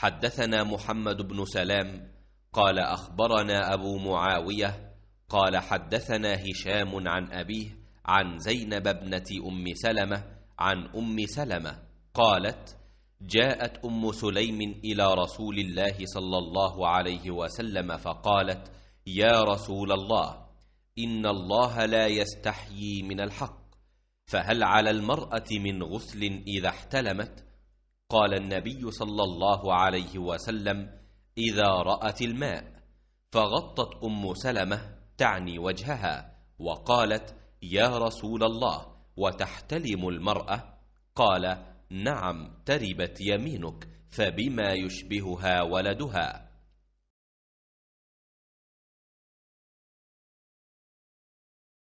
حدثنا محمد بن سلام قال أخبرنا أبو معاوية قال حدثنا هشام عن أبيه عن زينب ابنة أم سلمة عن أم سلمة قالت جاءت أم سليم إلى رسول الله صلى الله عليه وسلم فقالت يا رسول الله إن الله لا يستحيي من الحق فهل على المرأة من غسل إذا احتلمت؟ قال النبي صلى الله عليه وسلم إذا رأت الماء فغطت أم سلمة تعني وجهها وقالت يا رسول الله وتحتلم المرأة قال نعم تربت يمينك فبما يشبهها ولدها